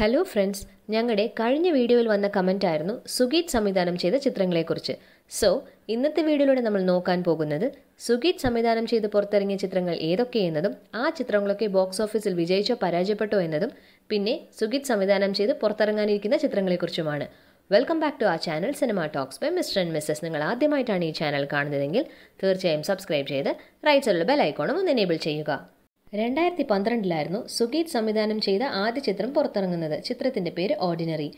hello friends ഞങ്ങളുടെ കഴിഞ്ഞ വീഡിയോയിൽ വന്ന കമൻ്റ് ആയിരുന്നു സുഗീത് സംവിധാനം ചെയ്ത ചിത്രങ്ങളെക്കുറിച്ച് സോ ഇന്നത്തെ വീഡിയോയിലൂടെ നമ്മൾ നോക്കാൻ പോകുന്നത് സുഗീത് സംവിധാനം ചെയ്ത് പുറത്തിറങ്ങിയ ചിത്രങ്ങൾ ഏതൊക്കെയെന്നതും ആ ചിത്രങ്ങളൊക്കെ ബോക്സ് ഓഫീസിൽ വിജയിച്ചോ പരാജയപ്പെട്ടോ എന്നതും പിന്നെ സുഗീത് സംവിധാനം ചെയ്ത് പുറത്തിറങ്ങാനിരിക്കുന്ന ചിത്രങ്ങളെക്കുറിച്ചുമാണ് വെൽക്കം ബാക്ക് ടു ആ channel cinema talks by mister and missus നിങ്ങൾ ആദ്യമായിട്ടാണ് ഈ ചാനൽ കാണുന്നതെങ്കിൽ തീർച്ചയായും സബ്സ്ക്രൈബ് ചെയ്ത് റൈറ്റ് സൈഡിലുള്ള ബെൽ ഐക്കോണും ഒന്ന് എനേബിൾ ചെയ്യുക രണ്ടായിരത്തി പന്ത്രണ്ടിലായിരുന്നു സുഗീത് സംവിധാനം ചെയ്ത ആദ്യ ചിത്രം പുറത്തിറങ്ങുന്നത് ചിത്രത്തിന്റെ പേര് ഓർഡിനറി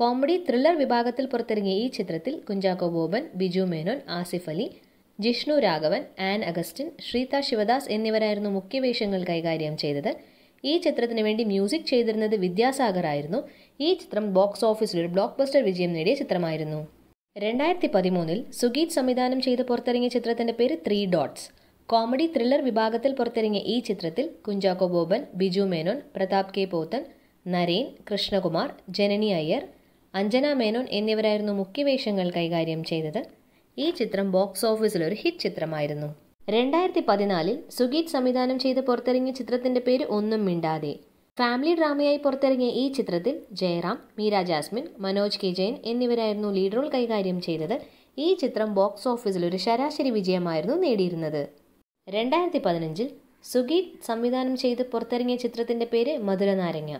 കോമഡി ത്രില്ലർ വിഭാഗത്തിൽ പുറത്തിറങ്ങിയ ഈ ചിത്രത്തിൽ കുഞ്ചാക്കോ ബോബൻ ബിജു മേനോൻ ആസിഫ് അലി ജിഷ്ണു രാഘവൻ ആൻ അഗസ്റ്റിൻ ശ്രീത ശിവദാസ് എന്നിവരായിരുന്നു മുഖ്യവേഷങ്ങൾ കൈകാര്യം ചെയ്തത് ഈ ചിത്രത്തിന് വേണ്ടി മ്യൂസിക് ചെയ്തിരുന്നത് വിദ്യാസാഗർ ആയിരുന്നു ഈ ചിത്രം ബോക്സ് ഓഫീസിൽ ഒരു ബ്ലോക്ക് ബസ്റ്റർ വിജയം നേടിയ ചിത്രമായിരുന്നു രണ്ടായിരത്തി പതിമൂന്നിൽ സുഗീത് സംവിധാനം ചെയ്ത് പുറത്തിറങ്ങിയ ചിത്രത്തിന്റെ പേര് ത്രീ ഡോട്ട്സ് കോമഡി ത്രില്ലർ വിഭാഗത്തിൽ പുറത്തിറങ്ങിയ ഈ ചിത്രത്തിൽ കുഞ്ചാക്കോ ബോബൻ ബിജു മേനോൻ പ്രതാപ് കെ പോത്തൻ നരേൻ കൃഷ്ണകുമാർ ജനനി അയ്യർ അഞ്ജന മേനോൻ എന്നിവരായിരുന്നു മുഖ്യവേഷങ്ങൾ കൈകാര്യം ചെയ്തത് ഈ ചിത്രം ബോക്സ് ഓഫീസിൽ ഒരു ഹിറ്റ് ചിത്രമായിരുന്നു രണ്ടായിരത്തി പതിനാലിൽ സുഗീത് സംവിധാനം ചെയ്ത് പുറത്തിറങ്ങിയ ചിത്രത്തിന്റെ പേര് ഒന്നും മിണ്ടാതെ ഫാമിലി ഡ്രാമയായി പുറത്തിറങ്ങിയ ഈ ചിത്രത്തിൽ ജയറാം മീര ജാസ്മിൻ മനോജ് കെ ജയൻ എന്നിവരായിരുന്നു ലീഡ് റോൾ കൈകാര്യം ചെയ്തത് ഈ ചിത്രം ബോക്സ് ഓഫീസിൽ ഒരു ശരാശരി വിജയമായിരുന്നു നേടിയിരുന്നത് രണ്ടായിരത്തി പതിനഞ്ചിൽ സുഗീത് സംവിധാനം ചെയ്ത് പുറത്തിറങ്ങിയ ചിത്രത്തിൻ്റെ പേര് മധുരനാരങ്ങ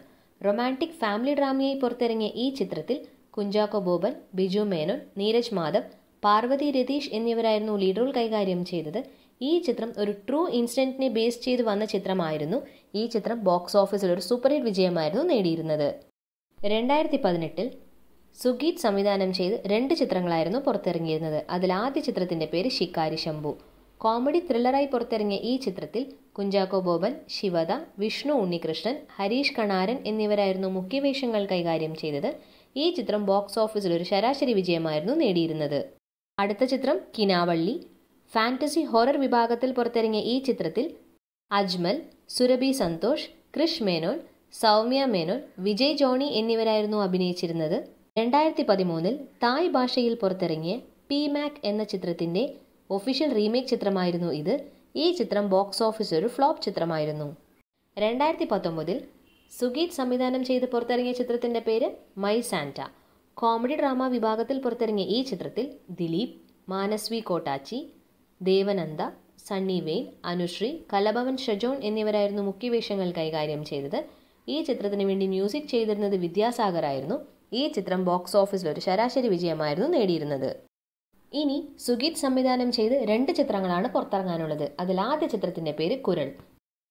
റൊമാൻറ്റിക് ഫാമിലി ഡ്രാമയായി പുറത്തിറങ്ങിയ ഈ ചിത്രത്തിൽ കുഞ്ചാക്കോ ബോബൻ ബിജു മേനോൻ നീരജ് മാധവ് പാർവതി രതീഷ് എന്നിവരായിരുന്നു ലീഡ് റോൾ കൈകാര്യം ചെയ്തത് ഈ ചിത്രം ഒരു ട്രൂ ഇൻസിഡൻറ്റിനെ ബേസ് ചെയ്ത് വന്ന ചിത്രമായിരുന്നു ഈ ചിത്രം ബോക്സ് ഓഫീസിൽ ഒരു സൂപ്പർ ഹിറ്റ് വിജയമായിരുന്നു നേടിയിരുന്നത് രണ്ടായിരത്തി പതിനെട്ടിൽ സുഗീത് സംവിധാനം ചെയ്ത് രണ്ട് ചിത്രങ്ങളായിരുന്നു പുറത്തിറങ്ങിയിരുന്നത് അതിൽ ആദ്യ ചിത്രത്തിൻ്റെ പേര് ശിക്കാരി ശംഭു കോമഡി ത്രില്ലറായി പുറത്തിറങ്ങിയ ഈ ചിത്രത്തിൽ കുഞ്ചാക്കോ ബോബൻ ശിവദ വിഷ്ണു ഉണ്ണികൃഷ്ണൻ ഹരീഷ് കണാരൻ എന്നിവരായിരുന്നു മുഖ്യവേഷങ്ങൾ കൈകാര്യം ചെയ്തത് ഈ ചിത്രം ബോക്സ് ഓഫീസിൽ ഒരു ശരാശരി വിജയമായിരുന്നു നേടിയിരുന്നത് അടുത്ത ചിത്രം കിനാവള്ളി ഫാന്റസി ഹൊറർ വിഭാഗത്തിൽ പുറത്തിറങ്ങിയ ഈ ചിത്രത്തിൽ അജ്മൽ സുരഭി സന്തോഷ് ക്രിഷ് മേനോൻ സൗമ്യ മേനോൻ വിജയ് ജോണി എന്നിവരായിരുന്നു അഭിനയിച്ചിരുന്നത് രണ്ടായിരത്തി പതിമൂന്നിൽ തായ് ഭാഷയിൽ പുറത്തിറങ്ങിയ പി മാക് എന്ന ചിത്രത്തിൻ്റെ ഒഫീഷ്യൽ റീമേക്ക് ചിത്രമായിരുന്നു ഇത് ഈ ചിത്രം ബോക്സ് ഓഫീസ് ഒരു ഫ്ലോപ്പ് ചിത്രമായിരുന്നു രണ്ടായിരത്തി പത്തൊമ്പതിൽ സുഗീത് സംവിധാനം ചെയ്ത് പുറത്തിറങ്ങിയ ചിത്രത്തിൻ്റെ പേര് മൈ സാന്റ കോമഡി ഡ്രാമ വിഭാഗത്തിൽ പുറത്തിറങ്ങിയ ഈ ചിത്രത്തിൽ ദിലീപ് മാനസ്വി കോട്ടാച്ചി ദേവനന്ദ സണ്ണി വെയിൻ അനുശ്രീ കലഭവൻ ഷജോൺ എന്നിവരായിരുന്നു മുഖ്യവേഷങ്ങൾ കൈകാര്യം ചെയ്തത് ഈ ചിത്രത്തിന് വേണ്ടി മ്യൂസിക് ചെയ്തിരുന്നത് വിദ്യാസാഗർ ആയിരുന്നു ഈ ചിത്രം ബോക്സ് ഓഫീസിൽ ഒരു ശരാശരി വിജയമായിരുന്നു നേടിയിരുന്നത് ഇനി സുഗീത് സംവിധാനം ചെയ്ത് രണ്ട് ചിത്രങ്ങളാണ് പുറത്തിറങ്ങാനുള്ളത് അതിൽ ആദ്യ ചിത്രത്തിന്റെ പേര് കുരൾ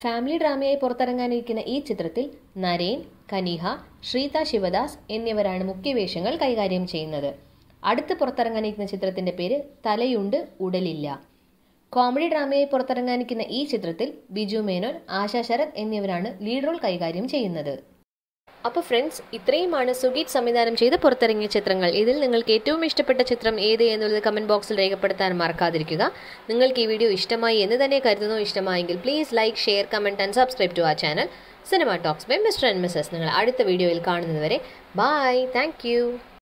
ഫാമിലി ഡ്രാമയായി പുറത്തിറങ്ങാനിരിക്കുന്ന ഈ ചിത്രത്തിൽ നരേൻ കനിഹ ശ്രീത ശിവദാസ് എന്നിവരാണ് മുഖ്യവേഷങ്ങൾ കൈകാര്യം ചെയ്യുന്നത് അടുത്ത് പുറത്തിറങ്ങാനിരിക്കുന്ന ചിത്രത്തിന്റെ പേര് തലയുണ്ട് ഉടലില്ല കോമഡി ഡ്രാമയായി പുറത്തിറങ്ങാനിരിക്കുന്ന ഈ ചിത്രത്തിൽ ബിജു മേനോൻ ആശാ ശരത് എന്നിവരാണ് ലീഡ് റോൾ കൈകാര്യം ചെയ്യുന്നത് അപ്പോൾ ഫ്രണ്ട്സ് ഇത്രയുമാണ് സുഗീത് സംവിധാനം ചെയ്ത് പുറത്തിറങ്ങിയ ചിത്രങ്ങൾ ഇതിൽ നിങ്ങൾക്ക് ഏറ്റവും ഇഷ്ടപ്പെട്ട ചിത്രം ഏത് എന്നുള്ളത് കമൻറ്റ് ബോക്സിൽ രേഖപ്പെടുത്താൻ മറക്കാതിരിക്കുക നിങ്ങൾക്ക് ഈ വീഡിയോ ഇഷ്ടമായി എന്ന് തന്നെ കരുതുന്നു ഇഷ്ടമായെങ്കിൽ please like share comment and subscribe to ആ channel cinema talks by mister and missus നിങ്ങൾ അടുത്ത വീഡിയോയിൽ കാണുന്നതുവരെ ബായ് താങ്ക്